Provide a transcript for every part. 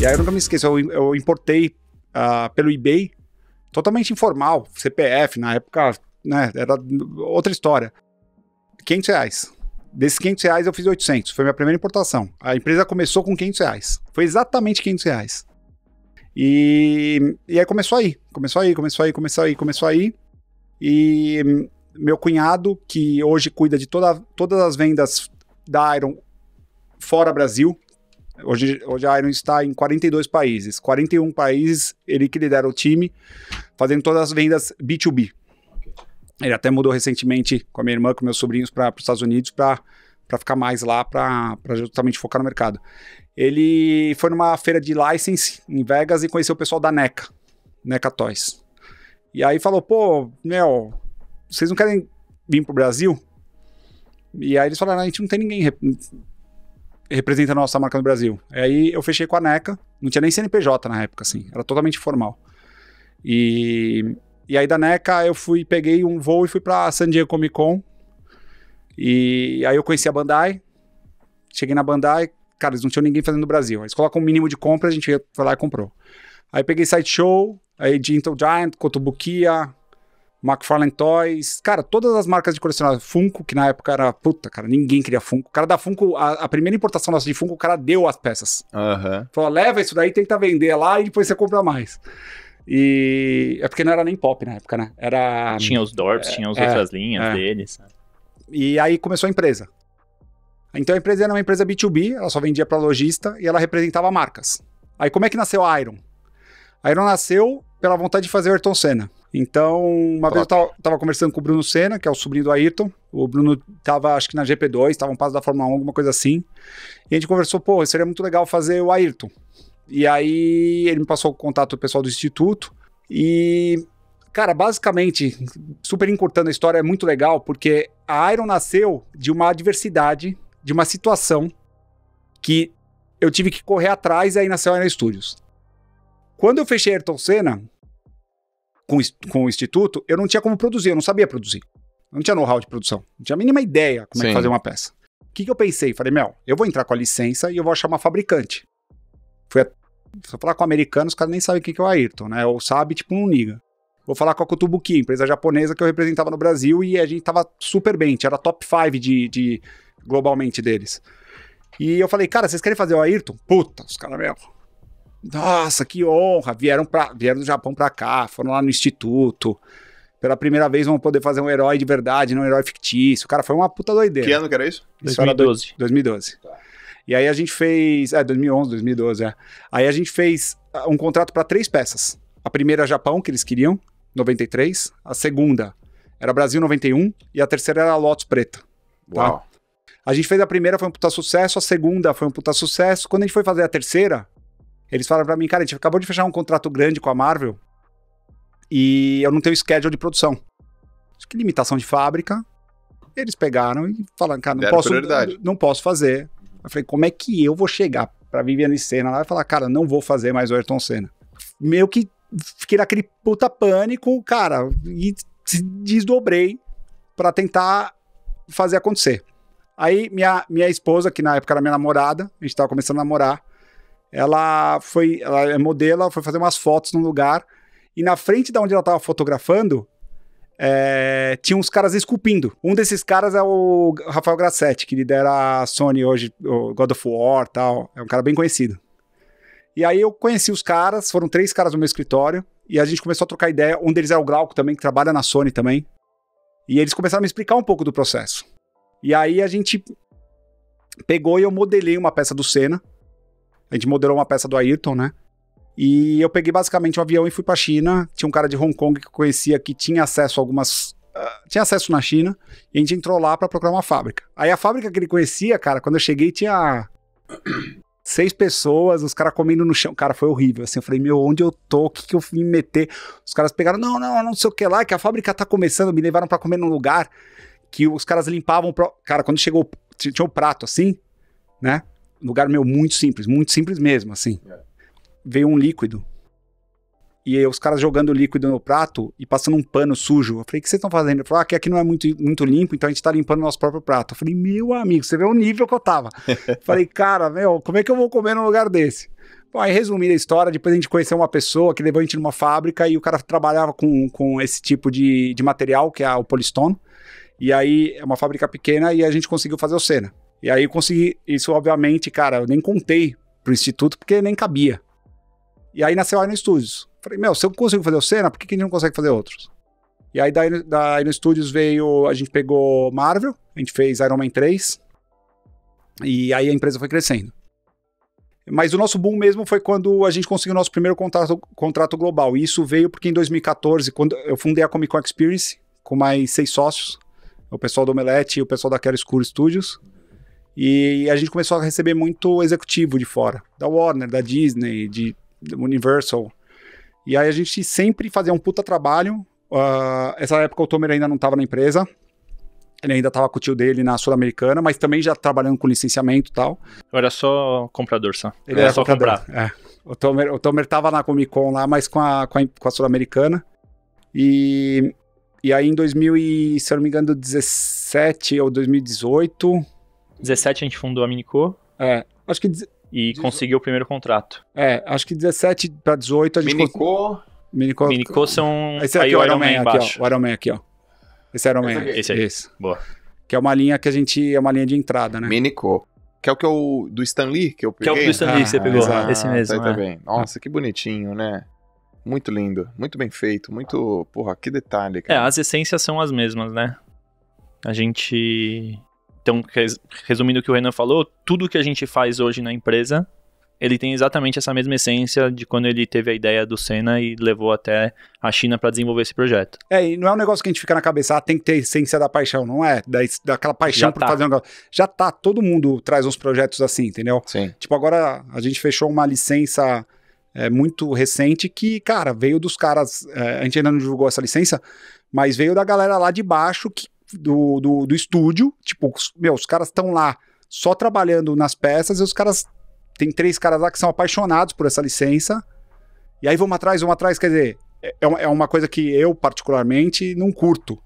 E aí eu nunca me esqueço, eu, eu importei uh, pelo eBay, totalmente informal, CPF, na época, né, era outra história. 500 reais. Desses 500 reais eu fiz 800, foi minha primeira importação. A empresa começou com 500 reais, foi exatamente 500 reais. E, e aí começou aí, começou aí, começou aí, começou aí, começou aí. E meu cunhado, que hoje cuida de toda, todas as vendas da Iron fora Brasil, Hoje, hoje a Iron está em 42 países. 41 países, ele que lidera o time, fazendo todas as vendas B2B. Ele até mudou recentemente com a minha irmã, com meus sobrinhos, para os Estados Unidos, para ficar mais lá, para justamente focar no mercado. Ele foi numa feira de license em Vegas e conheceu o pessoal da NECA, NECA Toys. E aí falou, pô, meu, vocês não querem vir pro Brasil? E aí eles falaram, a gente não tem ninguém representa a nossa marca no Brasil. Aí eu fechei com a NECA, não tinha nem CNPJ na época, assim, era totalmente formal. E, e aí da NECA eu fui, peguei um voo e fui pra San Diego Comic Con. E aí eu conheci a Bandai, cheguei na Bandai, cara, eles não tinham ninguém fazendo no Brasil. Eles colocam um mínimo de compra, a gente foi lá e comprou. Aí peguei Sideshow, aí Gentle Giant, Cotobuquia, McFarlane Toys, cara, todas as marcas de colecionável, Funko, que na época era, puta, cara, ninguém queria Funko. O cara da Funko, a, a primeira importação nossa de Funko, o cara deu as peças. Uhum. Falou, leva isso daí, tenta vender lá e depois você compra mais. E é porque não era nem pop na época, né? Era... Tinha os Dorps, é, tinha as é, outras linhas é. deles. E aí começou a empresa. Então a empresa era uma empresa B2B, ela só vendia para lojista e ela representava marcas. Aí como é que nasceu a Iron? A Iron nasceu pela vontade de fazer o Ayrton Senna. Então, uma vez eu tava, tava, conversando com o Bruno Senna, que é o sobrinho do Ayrton. O Bruno tava, acho que na GP2, tava um passo da Fórmula 1, alguma coisa assim. E a gente conversou, pô, seria muito legal fazer o Ayrton. E aí ele me passou o contato do pessoal do Instituto. E, cara, basicamente, super encurtando a história, é muito legal, porque a Iron nasceu de uma adversidade, de uma situação que eu tive que correr atrás e aí nasceu a Iron Studios. Quando eu fechei Ayrton Senna, com, com o instituto, eu não tinha como produzir, eu não sabia produzir. Eu não tinha know-how de produção. Não tinha a mínima ideia como Sim. é que fazer uma peça. O que, que eu pensei? Falei, meu, eu vou entrar com a licença e eu vou achar uma fabricante. Fui a... falar com americanos, os caras nem sabem quem que é o Ayrton, né? Ou sabe, tipo, não liga. Vou falar com a Kotobuki, empresa japonesa que eu representava no Brasil e a gente tava super bem, era top 5 de, de globalmente deles. E eu falei, cara, vocês querem fazer o Ayrton? Puta, os caras, nossa, que honra! Vieram, pra, vieram do Japão para cá, foram lá no instituto. Pela primeira vez vão poder fazer um herói de verdade, não um herói fictício. Cara, foi uma puta doideira. Que ano que era isso? isso 2012. Era 2012. E aí a gente fez. É, 2011, 2012, é. Aí a gente fez ah, um contrato para três peças. A primeira, Japão, que eles queriam, 93. A segunda era Brasil 91. E a terceira era Lotus Preta. Tá? Uau. A gente fez a primeira, foi um puta sucesso. A segunda foi um puta sucesso. Quando a gente foi fazer a terceira, eles falaram para mim, cara, a gente acabou de fechar um contrato grande com a Marvel e eu não tenho schedule de produção. Que é limitação de fábrica. Eles pegaram e falaram, cara, não Deram posso, prioridade. não posso fazer. Eu falei, como é que eu vou chegar pra Viviane Senna lá e falar, cara, não vou fazer mais o Ayrton Senna? Meio que fiquei naquele puta pânico, cara, e desdobrei para tentar fazer acontecer. Aí minha, minha esposa, que na época era minha namorada, a gente tava começando a namorar, ela foi, ela é modelo, ela foi fazer umas fotos num lugar e na frente da onde ela estava fotografando é, tinha uns caras esculpindo. Um desses caras é o Rafael Grassetti, que lidera a Sony hoje, o God of War tal. É um cara bem conhecido. E aí eu conheci os caras, foram três caras no meu escritório, e a gente começou a trocar ideia. Um deles é o Glauco também, que trabalha na Sony também. E eles começaram a me explicar um pouco do processo. E aí a gente pegou e eu modelei uma peça do Senna, a gente modelou uma peça do Ayrton, né? E eu peguei basicamente o um avião e fui para China. Tinha um cara de Hong Kong que eu conhecia que tinha acesso a algumas. Uh, tinha acesso na China. E a gente entrou lá para procurar uma fábrica. Aí a fábrica que ele conhecia, cara, quando eu cheguei tinha. seis pessoas, os caras comendo no chão. Cara, foi horrível. Assim, eu falei, meu, onde eu tô? O que, que eu fui me meter? Os caras pegaram, não, não, não sei o que lá, que a fábrica tá começando. Me levaram para comer num lugar que os caras limpavam. Pro... Cara, quando chegou, tinha o um prato assim, né? lugar meu muito simples, muito simples mesmo, assim. É. Veio um líquido. E aí, os caras jogando líquido no prato e passando um pano sujo. Eu falei, o que vocês estão fazendo? Ele falou, ah, que aqui não é muito, muito limpo, então a gente tá limpando o nosso próprio prato. Eu falei, meu amigo, você vê o nível que eu tava. falei, cara, meu, como é que eu vou comer num lugar desse? Bom, aí resumindo a história, depois a gente conheceu uma pessoa que levou a gente numa fábrica e o cara trabalhava com, com esse tipo de, de material, que é o Polistone. E aí, é uma fábrica pequena e a gente conseguiu fazer o cena e aí eu consegui, isso obviamente, cara, eu nem contei pro instituto porque nem cabia. E aí nasceu a Iron Studios. Falei, meu, se eu consigo fazer o Senna, por que, que a gente não consegue fazer outros? E aí da, da Aino Studios veio, a gente pegou Marvel, a gente fez Iron Man 3, e aí a empresa foi crescendo. Mas o nosso boom mesmo foi quando a gente conseguiu o nosso primeiro contrato, contrato global. E isso veio porque em 2014, quando eu fundei a Comic Con Experience, com mais seis sócios, o pessoal do Omelete e o pessoal da Quero Escuro Studios. E, a gente começou a receber muito executivo de fora, da Warner, da Disney, de, da Universal. E aí a gente sempre fazia um puta trabalho. Uh, essa época o Tomer ainda não estava na empresa. Ele ainda estava com o tio dele na Sul-Americana, mas também já trabalhando com licenciamento e tal. Eu era só comprador, só. Ele era, era só comprador. comprar. É. O Tomer, o Tomer na Comic Con lá, mas com a, com a, com a Sul-Americana. E, e aí em 2000 e, se eu não me engano, ou 2018, 17 a gente fundou a Minico. É, acho que... E conseguiu o primeiro contrato. É, acho que 17 para 18 a gente... Minico... Minico, Minico são... Esse é aqui, aí, o Iron Man, Man aqui, ó, o Iron Man aqui, ó. Esse é Iron Man. Esse, esse aí. Esse. Boa. Que é uma linha que a gente... É uma linha de entrada, né? Minico. É que é o que o do Stan Lee que eu peguei. Que é o do Stan Lee ah, que você pegou, esse mesmo. Tá, é. também. Nossa, que bonitinho, né? Muito lindo, muito bem feito, muito. Porra, que detalhe, cara. É, as essências são as mesmas, né? A gente então, resumindo o que o Renan falou, tudo que a gente faz hoje na empresa, ele tem exatamente essa mesma essência de quando ele teve a ideia do Senna e levou até a China para desenvolver esse projeto. É, e não é um negócio que a gente fica na cabeça, ah, tem que ter essência da paixão, não é? Da, daquela paixão Já por tá. fazer um negócio. Já tá, todo mundo traz uns projetos assim, entendeu? Sim. Tipo, agora a gente fechou uma licença é, muito recente que, cara, veio dos caras. É, a gente ainda não divulgou essa licença, mas veio da galera lá de baixo que do, do, do estúdio. Tipo, meu, os caras estão lá só trabalhando nas peças e os caras. Tem três caras lá que são apaixonados por essa licença. E aí vamos atrás, vamos atrás. Quer dizer, é, é uma é coisa que eu, particularmente, não curto.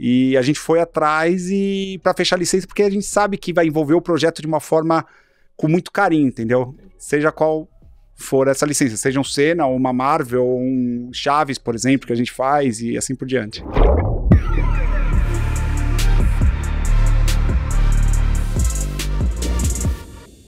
E a gente foi atrás e para fechar a licença, porque a gente sabe que vai envolver o projeto de uma forma com muito carinho, entendeu? Seja qual for essa licença, seja um Senna, uma Marvel, um Chaves, por exemplo, que a gente faz e assim por diante.